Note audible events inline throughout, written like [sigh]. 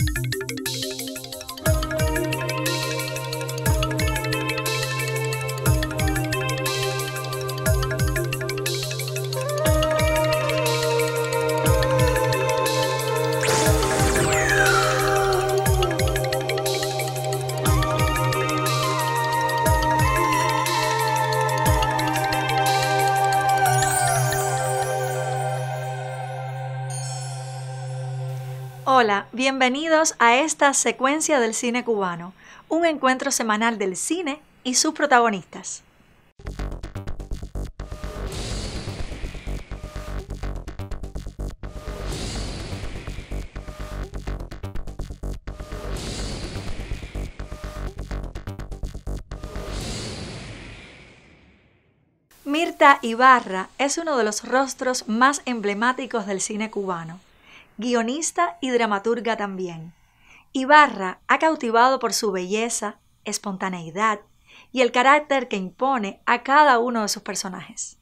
thank you Hola, bienvenidos a esta secuencia del cine cubano, un encuentro semanal del cine y sus protagonistas. Mirta Ibarra es uno de los rostros más emblemáticos del cine cubano guionista y dramaturga también. Ibarra ha cautivado por su belleza, espontaneidad y el carácter que impone a cada uno de sus personajes.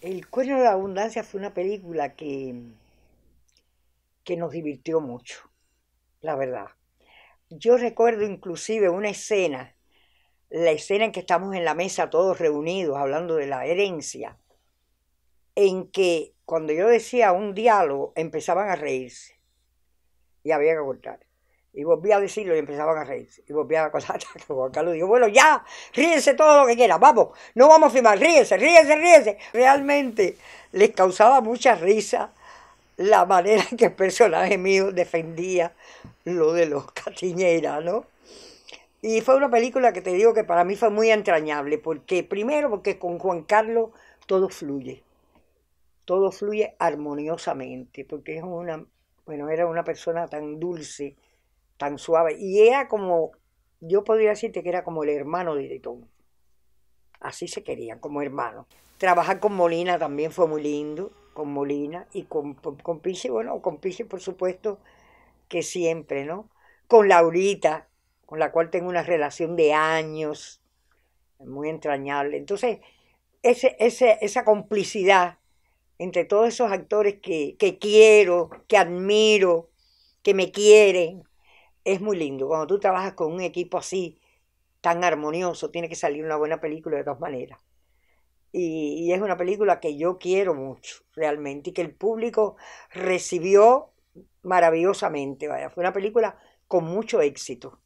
El cuerno de la abundancia fue una película que, que nos divirtió mucho, la verdad. Yo recuerdo inclusive una escena, la escena en que estamos en la mesa todos reunidos hablando de la herencia en que cuando yo decía un diálogo empezaban a reírse y había que cortar. Y volví a decirlo y empezaban a reírse. Y volví a cortar, [laughs] Juan Carlos dijo, bueno, ya, ríense todo lo que quieran, vamos, no vamos a firmar, ríense, ríense, ríense. Realmente les causaba mucha risa la manera en que el personaje mío defendía lo de los catiñeras, ¿no? Y fue una película que te digo que para mí fue muy entrañable, porque primero porque con Juan Carlos todo fluye todo fluye armoniosamente, porque es una, bueno, era una persona tan dulce, tan suave, y era como, yo podría decirte que era como el hermano de Titón. Así se querían, como hermanos. Trabajar con Molina también fue muy lindo, con Molina y con, con, Piche, bueno, con Piche por supuesto que siempre, ¿no? Con Laurita, con la cual tengo una relación de años, muy entrañable. Entonces, ese, ese, esa complicidad entre todos esos actores que, quiero, que admiro, que me quieren, es muy lindo. Cuando tú trabajas con un equipo así, tan armonioso, tiene que salir una buena película de dos maneras. Y, y, es una película que yo quiero mucho, realmente, y que el público recibió maravillosamente. Vaya, fue una película con mucho éxito.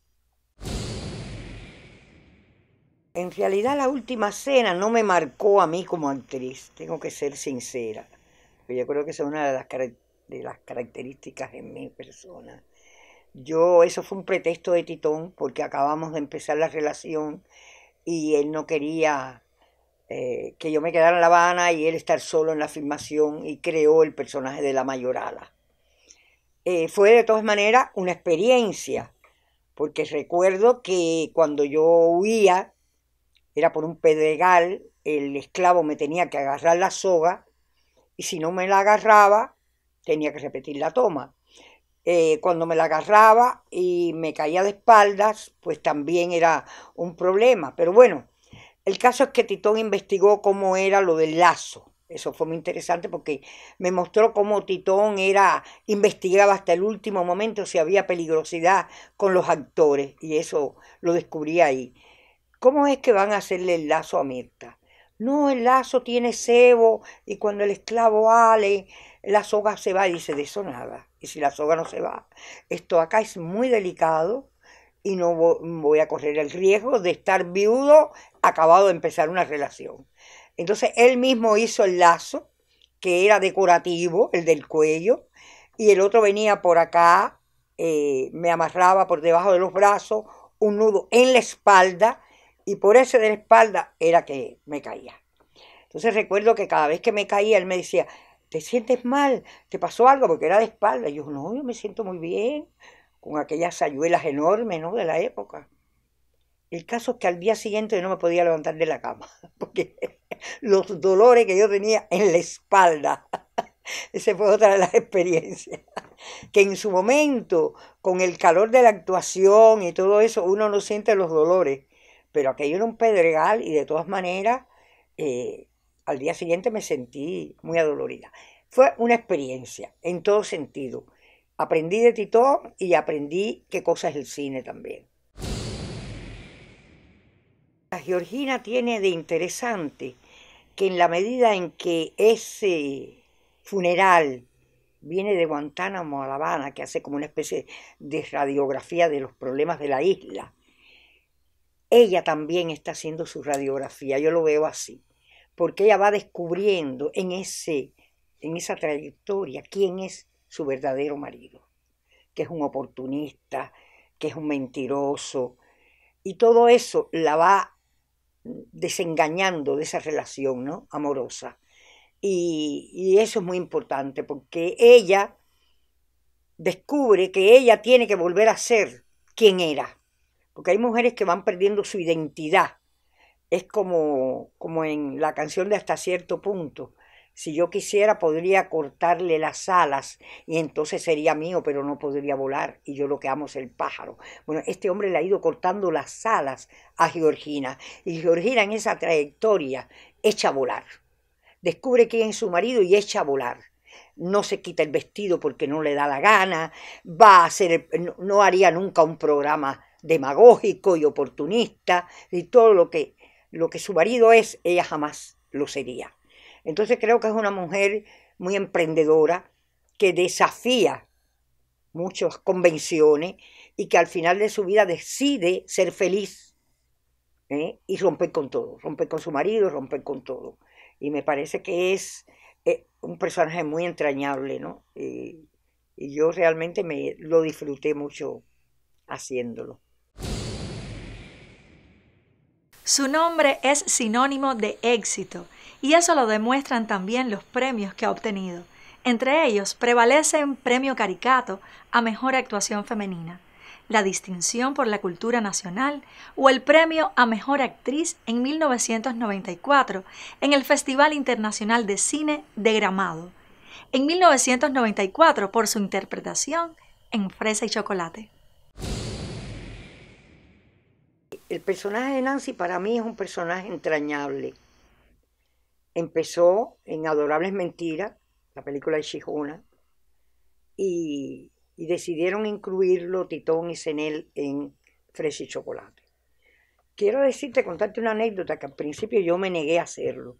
En realidad la última cena no me marcó a mí como actriz, tengo que ser sincera, yo creo que esa es una de las, características en mi persona. Yo, eso fue un pretexto de Titón, porque acabamos de empezar la relación y él no quería eh, que yo me quedara en La Habana y él estar solo en la filmación y creó el personaje de la mayorala. Eh, fue de todas maneras una experiencia, porque recuerdo que cuando yo huía era por un pedregal, el esclavo me tenía que agarrar la soga y si no me la agarraba tenía que repetir la toma. Eh, cuando me la agarraba y me caía de espaldas, pues también era un problema. Pero bueno, el caso es que Titón investigó cómo era lo del lazo. Eso fue muy interesante porque me mostró cómo Titón era, investigaba hasta el último momento si había peligrosidad con los actores y eso lo descubrí ahí. ¿Cómo es que van a hacerle el lazo a Mirta? No, el lazo tiene cebo y cuando el esclavo ale, la soga se va y dice, de eso nada. Y si la soga no se va, esto acá es muy delicado y no voy a correr el riesgo de estar viudo acabado de empezar una relación. Entonces él mismo hizo el lazo, que era decorativo, el del cuello, y el otro venía por acá, eh, me amarraba por debajo de los brazos, un nudo en la espalda, y por eso de la espalda era que me caía. Entonces recuerdo que cada vez que me caía, él me decía, ¿te sientes mal? ¿Te pasó algo? Porque era de espalda. Y yo, no, yo me siento muy bien, con aquellas ayuelas enormes, ¿no? De la época. El caso es que al día siguiente yo no me podía levantar de la cama, [laughs] porque los dolores que yo tenía en la espalda. [laughs] Esa fue otra de las experiencias. [laughs] Que en su momento, con el calor de la actuación y todo eso, uno no siente los dolores. Pero aquello era un pedregal y de todas maneras eh, al día siguiente me sentí muy adolorida. Fue una experiencia en todo sentido. Aprendí de Titón y aprendí qué cosa es el cine también. La Georgina tiene de interesante que en la medida en que ese funeral viene de Guantánamo a La Habana, que hace como una especie de radiografía de los problemas de la isla, ella también está haciendo su radiografía, yo lo veo así, porque ella va descubriendo en, ese, en esa trayectoria quién es su verdadero marido, que es un oportunista, que es un mentiroso, y todo eso la va desengañando de esa relación ¿no? amorosa. Y, y eso es muy importante porque ella descubre que ella tiene que volver a ser quien era porque hay mujeres que van perdiendo su identidad. Es como, como en la canción de hasta cierto punto. Si yo quisiera, podría cortarle las alas y entonces sería mío, pero no podría volar. Y yo lo que amo es el pájaro. Bueno, este hombre le ha ido cortando las alas a Georgina. Y Georgina en esa trayectoria echa a volar. Descubre quién es su marido y echa a volar. No se quita el vestido porque no le da la gana. Va a ser, no haría nunca un programa demagógico y oportunista y todo lo que, lo que su marido es, ella jamás lo sería. Entonces creo que es una mujer muy emprendedora que desafía muchas convenciones y que al final de su vida decide ser feliz ¿eh? y romper con todo, romper con su marido, romper con todo. Y me parece que es eh, un personaje muy entrañable, ¿no? y yo realmente me lo disfruté mucho haciéndolo. Su nombre es sinónimo de éxito y eso lo demuestran también los premios que ha obtenido. Entre ellos prevalece el Premio Caricato a Mejor Actuación Femenina, la distinción por la cultura nacional o el Premio a Mejor Actriz en 1994 en el Festival Internacional de Cine de Gramado, en 1994 por su interpretación en Fresa y Chocolate. El personaje de Nancy para mí es un personaje entrañable. Empezó en Adorables Mentiras, la película de Shijona, y, decidieron incluirlo Titón y Senel en Fresh y Chocolate. Quiero decirte, contarte una anécdota que al principio yo me negué a hacerlo.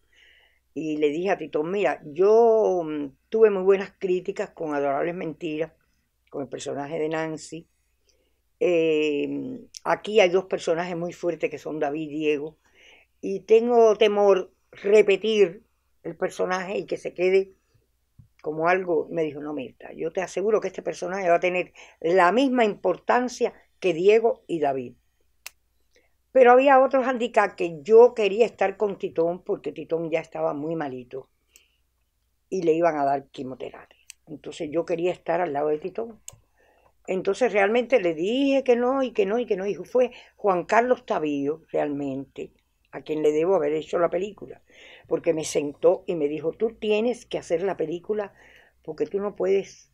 Y le dije a Titón, mira, yo mm, tuve muy buenas críticas con Adorables Mentiras, con el personaje de Nancy, Em, aquí hay dos personajes muy fuertes que son David y Diego. Y tengo temor repetir el personaje y que se quede como algo. Me dijo, no, Mirta, yo te aseguro que este personaje va a tener la misma importancia que Diego y David. Pero había otros handicap que yo quería estar con Titón porque Titón ya estaba muy malito y le iban a dar quimioterapia. Entonces yo quería estar al lado de Titón. Entonces realmente le dije que no y que no y que no. Y fue Juan Carlos Tavío, realmente, a quien le debo haber hecho la película. Porque me sentó y me dijo, tú tienes que hacer la película porque tú no puedes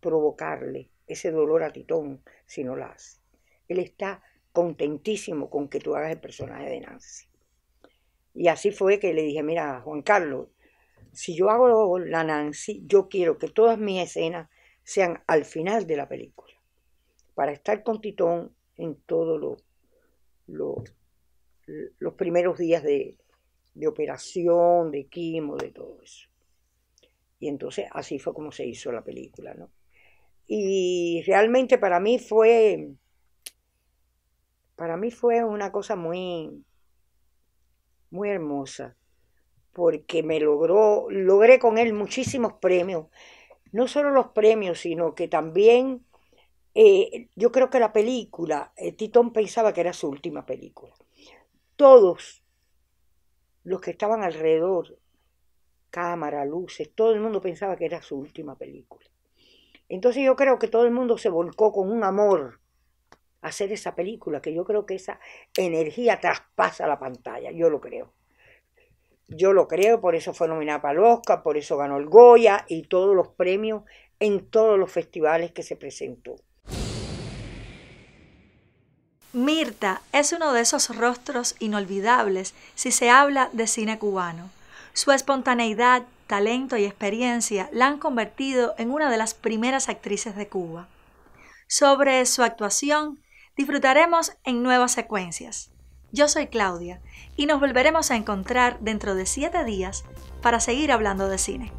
provocarle ese dolor a Titón si no la haces. Él está contentísimo con que tú hagas el personaje de Nancy. Y así fue que le dije, mira, Juan Carlos, si yo hago la Nancy, yo quiero que todas mis escenas sean al final de la película, para estar con Titón en todos los primeros días de, operación, de quimo, de todo eso. Y entonces así fue como se hizo la película, ¿no? Y realmente para mí fue, para mí fue una cosa muy, muy hermosa, porque me logró, logré con él muchísimos premios no solo los premios, sino que también eh, yo creo que la película, eh, Titón pensaba que era su última película. Todos los que estaban alrededor, cámara, luces, todo el mundo pensaba que era su última película. Entonces yo creo que todo el mundo se volcó con un amor a hacer esa película, que yo creo que esa energía traspasa la pantalla, yo lo creo. Yo lo creo, por eso fue nominada para el Oscar, por eso ganó el Goya y todos los premios en todos los festivales que se presentó. Mirta es uno de esos rostros inolvidables si se habla de cine cubano. Su espontaneidad, talento y experiencia la han convertido en una de las primeras actrices de Cuba. Sobre su actuación disfrutaremos en nuevas secuencias. Yo soy Claudia y nos volveremos a encontrar dentro de 7 días para seguir hablando de cine.